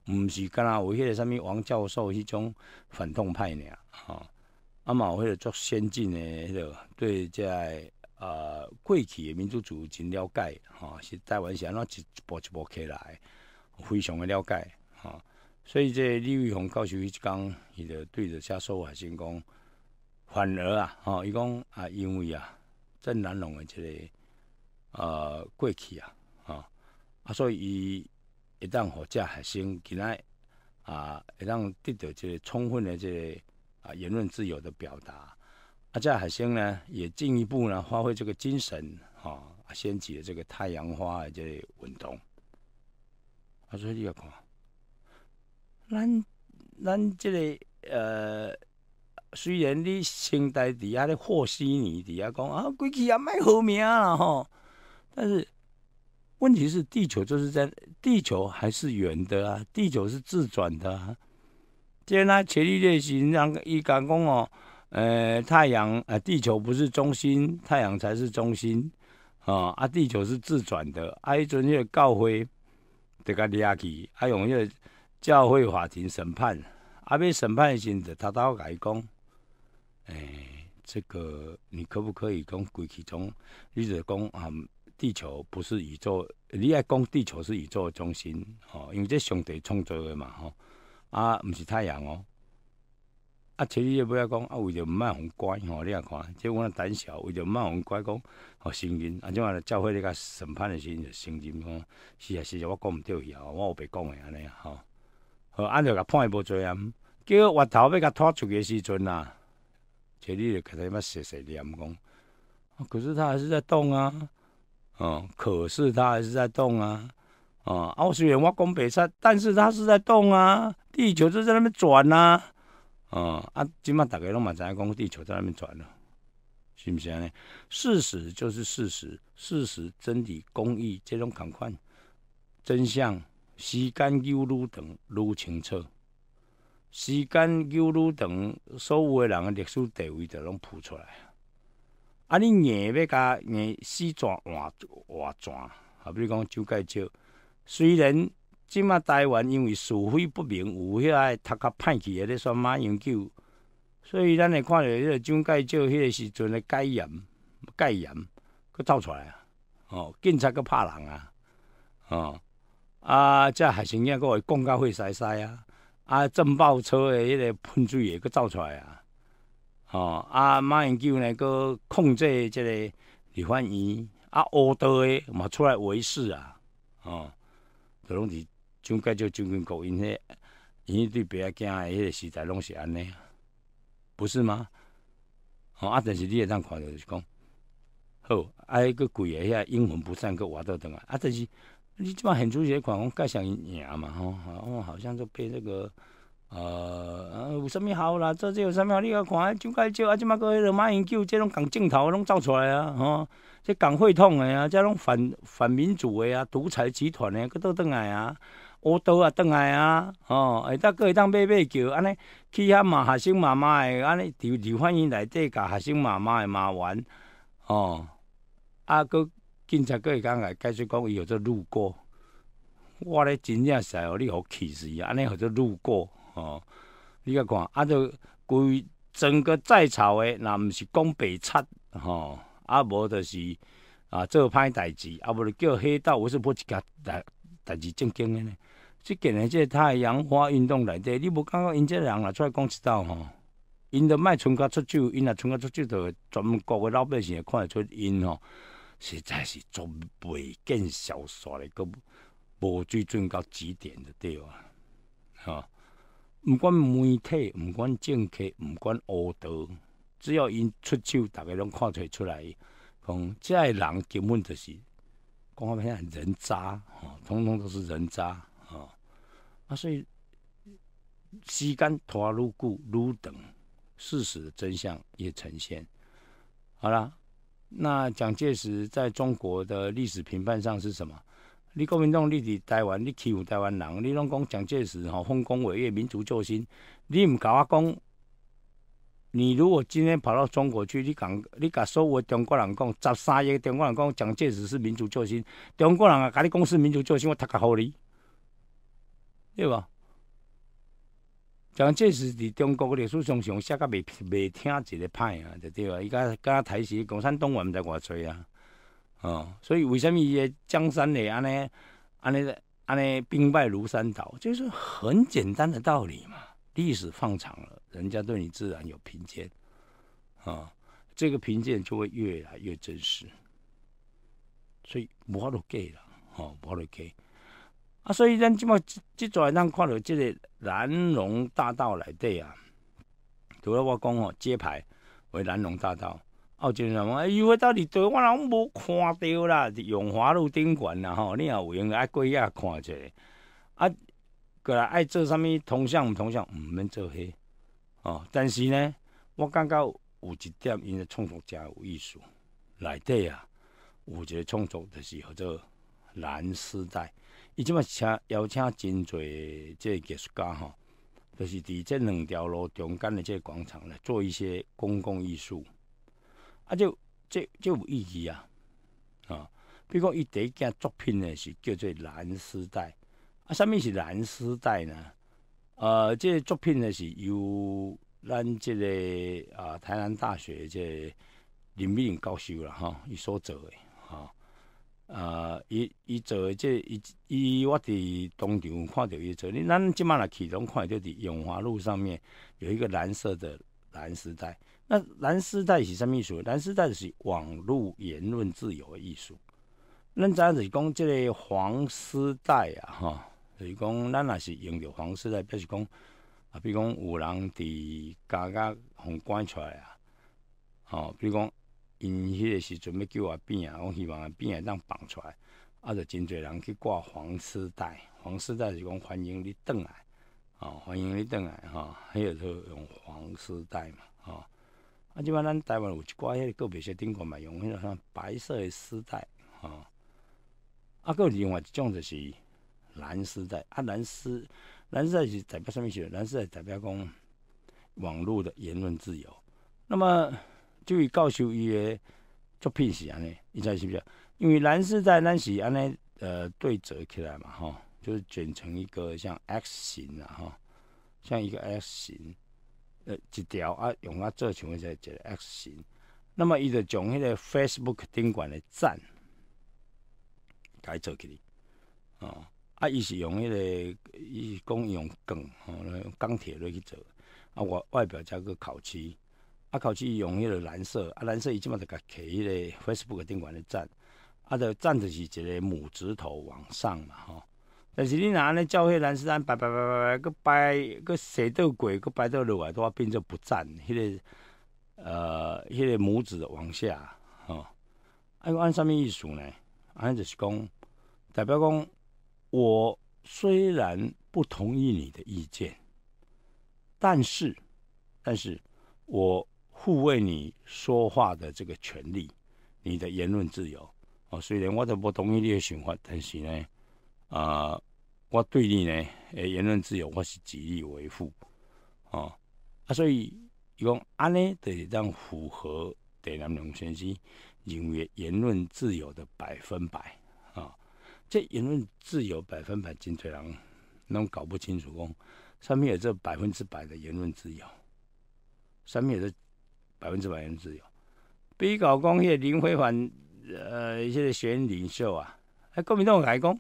毋是干那有迄个什物王教授迄种反动派呢啊。嘛有迄个足先进诶，迄个对个呃过去诶民族义真了解，吼，是台湾是安怎一步一步起来，非常诶了解，吼。所以这李玉红教授伊讲，伊就对着所有学生讲，反而啊，吼伊讲啊，因为啊，郑南龙诶即个呃过去啊，吼，啊所以伊会当互遮学生今仔啊，会当得到即个充分诶即个。啊，言论自由的表达，阿在海星呢也进一步呢发挥这个精神，啊，掀起了这个太阳花的这运动。阿叔，你要看，咱咱这个呃，虽然你现代底下的和稀泥底下讲啊，过去也卖好名了吼，但是问题是地球就是在，地球还是圆的啊，地球是自转的啊。即那前例类型，人伊讲讲哦，呃，太阳呃，地球不是中心，太阳才是中心，啊，地球是自转的，啊，迄阵个教会得甲掠去，啊，用迄个教会法庭审判，啊，被审判先偷他倒伊讲，诶，这个你可不可以讲归去中？你就讲啊，地球不是宇宙，你爱讲地球是宇宙中心，吼，因为这上帝创造的嘛，吼。啊，毋是太阳哦！啊，揣里也不要讲啊，为着毋爱互乖吼，你也看，即我胆小，为着毋爱互乖讲，哦，成精，啊，即话咧教会你甲审判的时阵就成精讲，是啊，是啊，我讲毋对去啊，我有白讲的安尼啊，吼，好，按照甲判无波罪啊，叫岳头要甲拖出去的时阵啊，揣里就开始要细细念讲，可是他还是在动啊，哦，可是他还是在动啊。啊！啊！虽然我讲北山，但是它是在动啊，地球就在那边转呐。啊！啊！今麦大概拢嘛知影，讲地球在那边转了，是不安呢？事实就是事实，事实、真理、公义这种感官真相，时间又愈长愈清澈。时间又愈长，所有的人的历史地位就拢浮出来。啊！你硬要甲硬死装换换装，啊，比讲周介少。虽然即马台湾因为是非不明，有遐个他甲歹去个咧选马英九，所以咱会看着迄个蒋介石迄个时阵诶戒严、戒严，佫走出来啊！哦，警察佫拍人啊！哦，啊，即学生仔佫会讲到血西西啊！啊，震爆车诶迄个喷水个佫走出来啊！哦，啊，马英九呢佫控制即个李焕英。啊，乌道诶嘛出来维持啊！哦。拢是蒋介石将军国，因为因为对别个惊的迄个时代拢是安尼，不是吗？哦，啊，但是你会当看到是讲，好，啊，一个鬼的遐阴魂不散，个活到等啊，啊，但是你即马很出息，看我介绍伊赢嘛，吼，哦，好像就被那个。呃，有什物好啦？这这有什物好？你去看，怎该少？啊，即马个迄落马英九，即拢共镜头，拢走出来啊！吼，即共会痛诶啊，即拢反反民主诶啊，独裁集团个，佫倒转来啊，乌刀啊，倒来啊！哦，下搭过会当买买球，安尼去遐骂学生妈妈诶，安尼留留欢迎来这甲学生妈妈诶骂完，哦，啊，佮警察佮会讲来，继续讲伊有做路过。我咧真正是互你好气死，啊！安尼有做路过。哦，你甲看，啊，就规整个在朝的，若毋是讲白贼，吼，啊无就是啊做歹代志，啊无就叫黑道，我是无一件代代志正经的呢。即近的这太阳花运动内底，你无感觉因这人若出来讲一道吼，因着卖春哥出酒，因若春哥出酒，着全国诶老百姓会看得出，因吼实在是做背见小说诶，个无水准到极点就对啊，吼。不管媒体，不管政客，不管黑道，只要因出手，大家拢看得出来。讲这类人根本就是讲话片人渣，哦，通通都是人渣，哦。啊，所以时间拖入故如等，事实真相也呈现。好啦，那蒋介石在中国的历史评判上是什么？你国民党，你伫台湾，你欺负台湾人，你拢讲蒋介石吼丰功伟业，民族救星。你唔甲我讲，你如果今天跑到中国去，你讲，你甲所有中国人讲，十三亿中国人讲蒋介石是民族救星，中国人啊，甲你讲是民族救星，我读甲好你，对无？蒋介石伫中国历史上，上写甲未未听一个歹啊，对不啊？伊甲甲台时共产党话毋知偌济啊。哦，所以为什么伊些江山嘞，安尼，安尼，安尼，兵败如山倒，就是很简单的道理嘛。历史放长了，人家对你自然有评见，啊，这个评见就会越来越真实。所以无法度改啦，吼，无法度改。啊，所以咱这这即跩咱看到即个南龙大道内底啊，除了我讲吼，揭牌为南龙大道。哦，洲人讲，么？哎呦，迄到底对我拢无看到啦！永华路顶悬啦吼，你也有闲爱过下看者。啊，过来爱做啥物？同向毋同向，毋免做遐。哦，但是呢，我感觉有一点，因为创作真有意思。内底啊，有一个创作就是叫做蓝丝带，伊即嘛请邀请真侪即个艺术家吼，就是伫即两条路中间的即广场咧做一些公共艺术。啊，就这这有意义啊！啊，如讲伊第一件作品呢是叫做蓝丝带。啊，什么是蓝丝带呢？呃，这作品呢是由咱这个啊，台南大学这林玲教授啦，哈，伊所做的。哈，啊，伊伊做的这伊伊，我伫当场看到伊做。你咱即满来去拢看到伫永华路上面有一个蓝色的蓝丝带。那蓝丝带是啥物思？蓝丝带是网络言论自由的艺术。咱今仔是讲即个黄丝带啊，哈，就是讲咱也是用着黄丝带表示讲，啊，比如讲有人伫家家被关出来啊，哦，比如讲，因迄个时准备叫我变啊，我希望变会当放出来，啊，就真侪人去挂黄丝带。黄丝带是讲欢迎你倒来，啊，欢迎你倒来，哈，迄个就用黄丝带嘛，啊。啊，即摆咱台湾有一寡迄个个别些顶官嘛，用迄个啥白色的丝带啊。啊，佫有另外一种就是蓝丝带啊，蓝丝蓝丝带是代表上面写的，蓝丝带代表讲网络的言论自由。那么，就以教授伊的作品是安尼，你知是不是？因为蓝丝带咱是安尼呃对折起来嘛，吼，就是卷成一个像 X 型的吼，像一个 X 型。呃，一条啊，用啊做成为一个 X 型。那么，伊就从迄个 Facebook 顶管的赞改做起哩，啊，啊，伊是用迄个，伊是讲用钢，吼、钢铁来做。啊，外外表加个烤漆。啊，烤漆用迄个蓝色。啊，蓝色伊即马就甲起迄个 Facebook 顶管的赞。啊，就赞就是一个拇指头往上嘛，吼。但是你安尼教会，些男安拜拜拜拜拜，个拜个蛇头鬼，个拜到路外都变作不战。迄个呃，迄个拇指往下吼。按按上面意思呢，按就是讲代表讲，我虽然不同意你的意见，但是但是，我护卫你说话的这个权利，你的言论自由。哦，虽然我都不同意你的想法，但是呢。啊！我对你呢，言论自由，我是极力维护啊！啊，所以讲，安呢得让符合第二梁先生认为言论自由的百分百啊。这言论自由百分百，真侪人拢搞不清楚，讲上面有这百分之百的言论自由，上面有这百分之百言论自由。比搞讲，迄个林辉凡呃，现在选领袖啊，国民党改攻。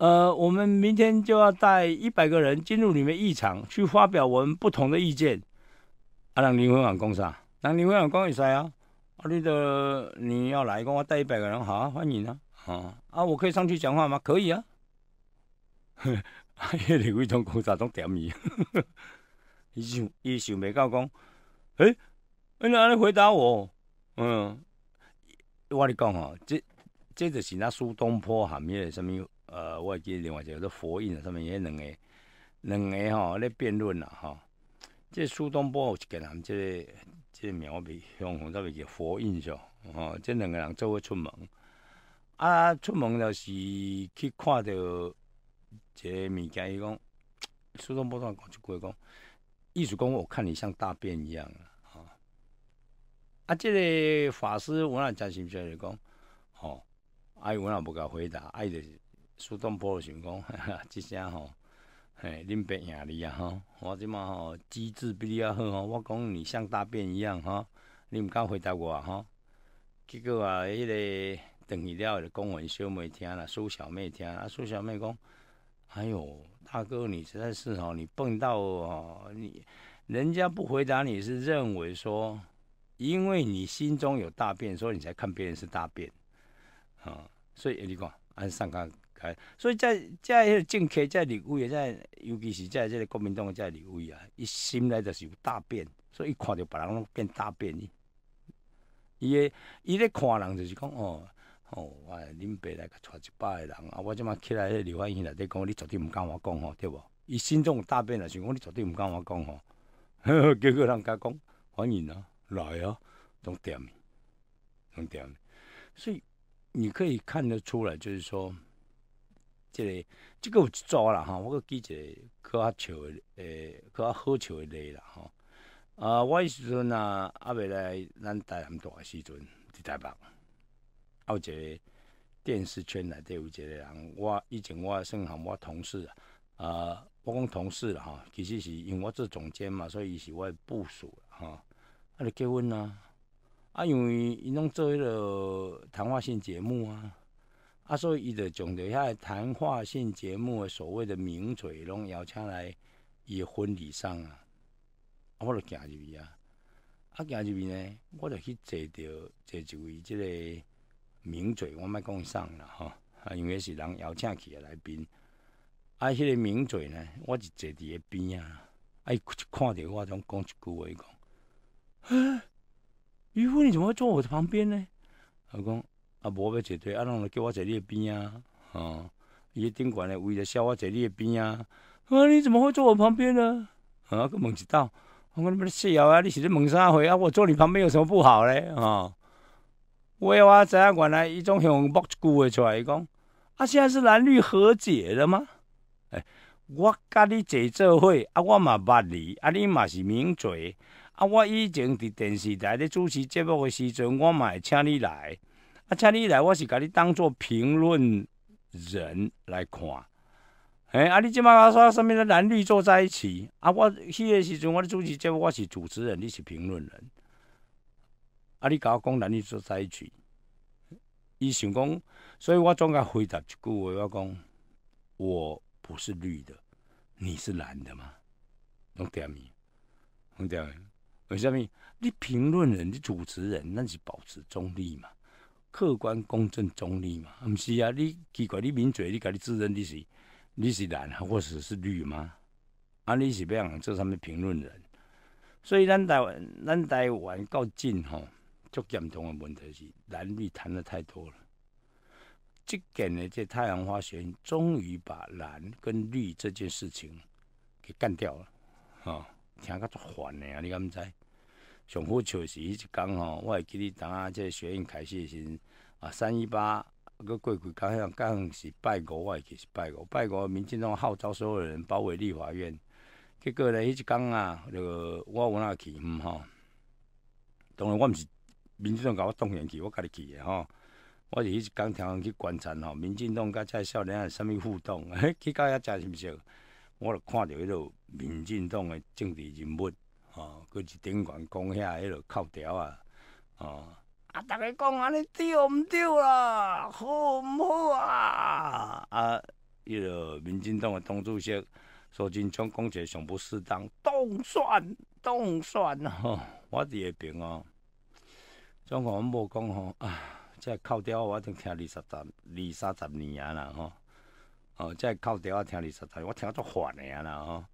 呃，我们明天就要带一百个人进入你们议场去发表我们不同的意见。啊，让灵魂网公司啊，灵魂网公谁啊，啊，丽的你要来跟我带一百个人，好啊，欢迎啊，好啊，我可以上去讲话吗？可以啊。阿爷灵魂网公司都点伊，伊想，伊想未够讲，哎，你哪里回答我？嗯，我你讲哦，这，这就是那苏东坡喊咩什么？呃，我记另外一个佛印啊，上面迄两个，两个吼咧辩论啦吼。这苏东坡有一个人，这这描描红这边叫佛印上，吼，这两个人做伙出门，啊，出门就是去看到一个物件，伊讲苏东坡，伊讲一句讲，意思讲我看你像大便一样啊。啊，这个法师，我那真心在讲，吼，啊，我那无甲回答，啊，伊就是。苏东坡的时哈讲，即 下吼，嘿，你别赢你啊！吼，我即嘛吼机智比较好吼。我讲你像大便一样吼，你毋敢回答我啊！吼，结果啊，迄个等仪了的公文小妹听啦，苏小妹听啊，苏小妹讲，哎哟，大哥你实在是吼，你笨到吼，你人家不回答你是认为说，因为你心中有大便，所以你才看别人是大便啊。所以你讲按上纲。所以，在在迄政客在立威，即尤其是在这个国民党在立威啊，伊心内就是有大变，所以一看到别人拢变大变。伊个伊咧看人就是讲哦哦，我恁爸来个带一诶人啊，我即嘛起来迄刘汉兴内底讲你绝对毋敢我讲吼，对无？伊心中大变啊，想讲你绝对毋敢我讲吼，叫 个人家讲，欢迎啊，来啊，拢点，拢点。所以你可以看得出来，就是说。即个，这个有一组啦，吼，我阁记一个较笑诶，诶，较好笑诶例啦，吼。啊，我迄时阵啊，阿爸来咱台南大诶时阵，伫台北。还有一个电视圈内底有一个人，我以前我算含我同事，啊，我讲同事啦，哈，其实是因为我做总监嘛，所以伊是我要部署，哈。啊，你结婚啊？啊，因为伊拢做迄个谈话性节目啊。啊，所以伊就从着遐谈话性节目所谓的名嘴拢邀请来伊婚礼上啊，啊，我著行入去啊，啊行入去呢，我就去坐着坐一位即个名嘴，我卖伊上啦吼，啊因为是人邀请去诶来宾，啊迄个名嘴呢，我就坐伫个边啊，啊伊一看着我，就讲一句话伊讲，啊，渔夫你怎么坐我的旁边呢？我讲。啊！无要坐对，啊，拢就叫我坐你边啊！吼，伊个顶管咧为了笑我坐你边啊！啊，你怎么会坐我旁边呢？啊，去问一道，我讲你袂使啊！你是咧问啥货啊？我坐你旁边有什么不好咧？吼，我啊知影，原来伊种向一句话出来讲啊，现在是男女和解了吗？哎，我甲你坐做伙，啊，我嘛捌你啊，你嘛是名嘴啊。我以前伫电视台咧主持节目诶时阵，我嘛会请你来。啊，请你来，我是把你当做评论人来看。哎，啊，你今甲讲说身物？的蓝绿坐在一起。啊，我迄个时阵我的主持节目，我是主持人，你是评论人。啊，你我讲蓝绿坐在一起，伊想讲，所以我总甲回答一句话，我讲我不是绿的，你是蓝的吗？弄掉咪？弄掉？为什么？你评论人你主持人，那是保持中立嘛？客观、公正、中立嘛？毋是啊！你奇怪，你抿嘴，你甲你自认你是你是蓝啊，或者是绿吗？啊，你是怎样做上面评论人？所以咱台湾，咱台湾到近吼，足严重的问题是蓝绿谈的太多了。最近呢，这太阳花学终于把蓝跟绿这件事情给干掉了吼，听甲足烦的啊，你敢毋知？上好笑是迄一天吼，我会记哩当啊，这学院开始时，啊三一八，佫过几讲向讲是拜五，我会记是拜五，拜五，民进党号召所有人包围立法院，结果咧，迄一天啊，那个我往下去毋吼，当然我毋是民进党甲我动员去，我家己去的吼，我是迄一讲听人去观察吼，民进党甲这少年啊，甚物互动，嘿，去到遐诚甚物是？我著看到迄个民进党的政治人物。哦，佫是顶悬讲遐迄落扣条啊！哦，啊，逐个讲安尼对毋对啦？好毋好啊？啊，迄落民进党诶党主席说真昌讲者上不适当，当算当算吼。我伫下边哦，总阮某讲吼，啊，即扣条我已经听二十十、二三十年啊啦吼，哦，即扣条我听二十十，我听足烦诶啊啦吼。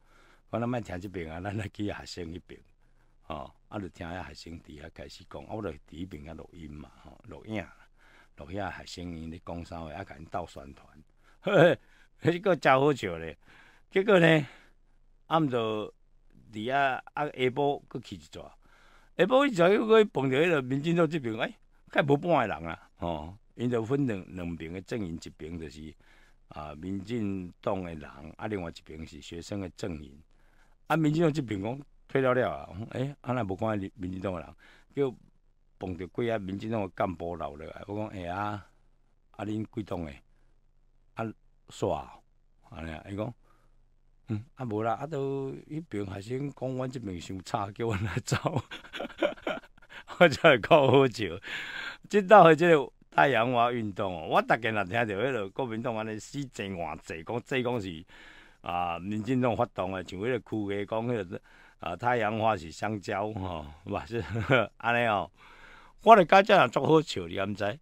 我咱卖听即边啊，咱来去学生迄边哦。啊，就听下学生伫遐开始讲，我来第一边啊录音嘛，吼录影，录遐学生因咧讲啥话，啊，甲因斗宣传，迄 个真好笑咧。结果呢，暗着伫遐啊下晡搁去一逝，下晡伊一逝又搁去碰着迄个民进党即边，哎，甲无半个人啊，吼，因着分两两爿个阵营，一边就是啊民进党的人，啊另外一边是学生的阵营。啊，民进党即边讲退了了啊！诶，安那无看民民进党的人，叫碰着几下民进党的干部留落来，我讲会啊，阿恁几栋的，阿煞安尼啊，伊讲，嗯，阿无啦，阿都迄边还是讲阮即边伤差，叫阮来走，我真系够好笑。即诶即个。太阳花运动，哦，我逐个若听着迄落国民党安尼死济换济，讲即讲是。啊，民进党发动的，像迄个区哥讲迄个啊，太阳花是香蕉，吼，是 安尼哦，我哋国家人足好笑，你唔知？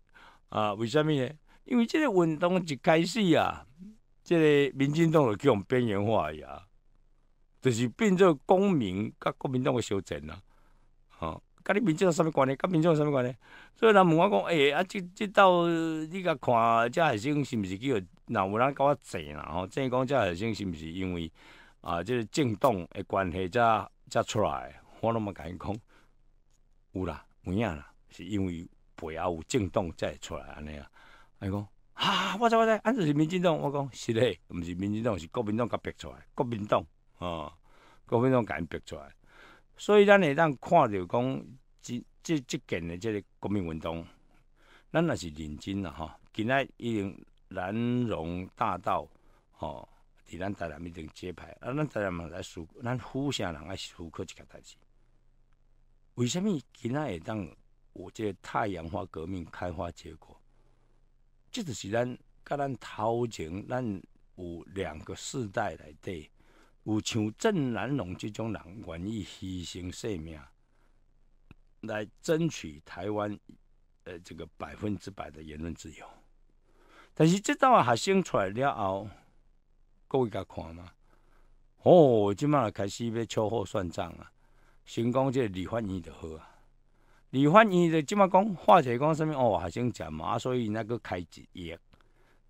啊，为啥物呢？因为即个运动一开始啊，即个民进党就叫边缘化呀，就是变做公民甲国民党嘅小战啊。吼，甲你民众党有啥物关系？甲民众有啥物关系？所以人问我讲，诶啊，即即斗你甲看，即还是是毋是叫？那有人跟我坐啦吼，即讲这学生是毋是因为啊，即个政党诶关系才才出来？我拢嘛甲伊讲有啦，有影啦，是因为背后有政党会出来安尼啊？伊讲哈，我知我知，安就是民进党。我讲是嘞，毋是民进党，是国民党甲逼出来，国民党哦，国民党甲伊逼出来。所以咱会当看着讲即即即件诶，即个国民运动，咱若是认真啦，吼。今仔已经。南荣大道，吼，伫咱台南一顶揭牌，啊，咱台南嘛来输，咱富城人来输克一件代志。为什么今仔会当有这太阳花革命开花结果？这就是咱甲咱掏钱，咱有两个世代来对，有像郑南荣这种人愿意牺牲生命来争取台湾，呃，这个百分之百的言论自由。但是即阵学生出来了后，各位甲看嘛，哦，即马也开始要秋后算账啊。先讲个理发医就好啊，理发医就即马讲，化解讲什物哦，学生食嘛，所以那个开一亿，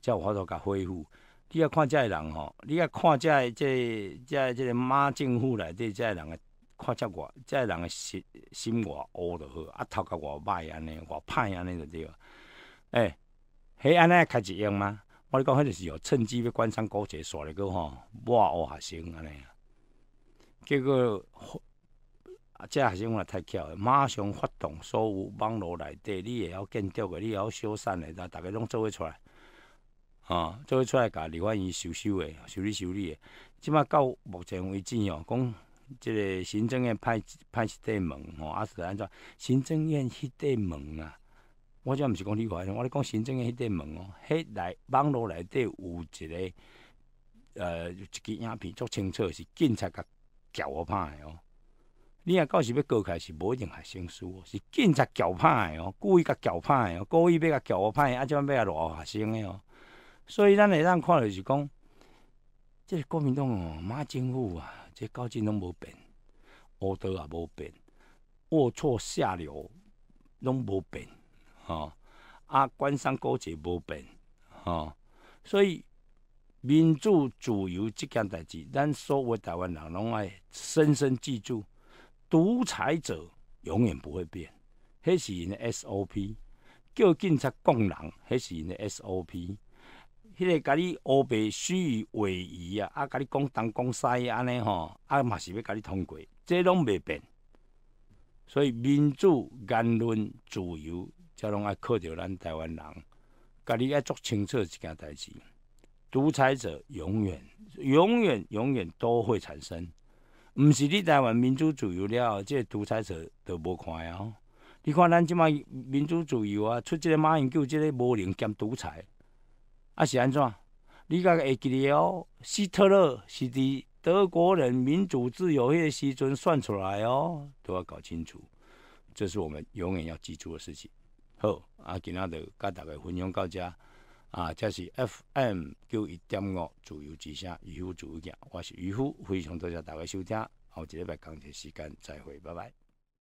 才有法度甲恢复。你啊看遮个人吼，你啊看这这这个马政府内底个人啊。看遮我，这人个心心偌乌落好，啊头壳我歹安尼，我歹安尼就对啊，哎。嘿，安尼开一样吗？我咧讲，迄著是哦，趁机要关山搞一煞啥了个吼，我学学生安尼啊，结果啊，这学生也太巧，马上发动所有网络内底，你会晓建筑个，你会晓修缮个，逐逐个拢做会出来，啊，做会出来家己，我伊修修个，修理修理个。即马到目前为止哦，讲即个行政院派派一地门吼，啊是安怎？行政院迄地门啊。我即毋是讲你话，我咧讲行政诶迄块门哦，迄内网络内底有一个，呃，一个影片足清楚，是警察甲搞拍诶哦。你若到时要起来是无一定学生疏，是警察搞拍诶哦，故意甲搞拍诶哦，故意要甲拍诶，啊，即阵要来偌学生诶哦。所以咱会当看落是讲，即个国民党哦，马政府啊，即到阵拢无变，乌道也无变，龌龊下流拢无变。啊！啊，官商勾结无变啊，所以民主自由即件代志，咱所有台湾人拢爱深深记住。独裁者永远不会变，迄是因 SOP 叫警察共人，迄是因 SOP。迄个甲你黑白虚为仪啊，啊甲你讲东讲西安尼吼，啊嘛是要甲你通过，这拢袂变。所以民主言论自由。在拢爱靠着咱台湾人，家己爱做清楚一件代志。独裁者永远、永远、永远都会产生，毋是你台湾民主自由了，即、个独裁者都无看哦。你看咱即卖民主自由啊，出即个马英九，即个无能兼独裁，啊是安怎？你家会记得哦，希特勒是伫德国人民主自由迄个时阵算出来哦，都要搞清楚，这是我们永远要记住的事情。好，啊，今仔日甲大家分享到遮。啊，这是 FM 九一点五自由之声渔夫自由行，我是渔夫，非常多谢大家收听，后一礼拜工作时间再会，拜拜。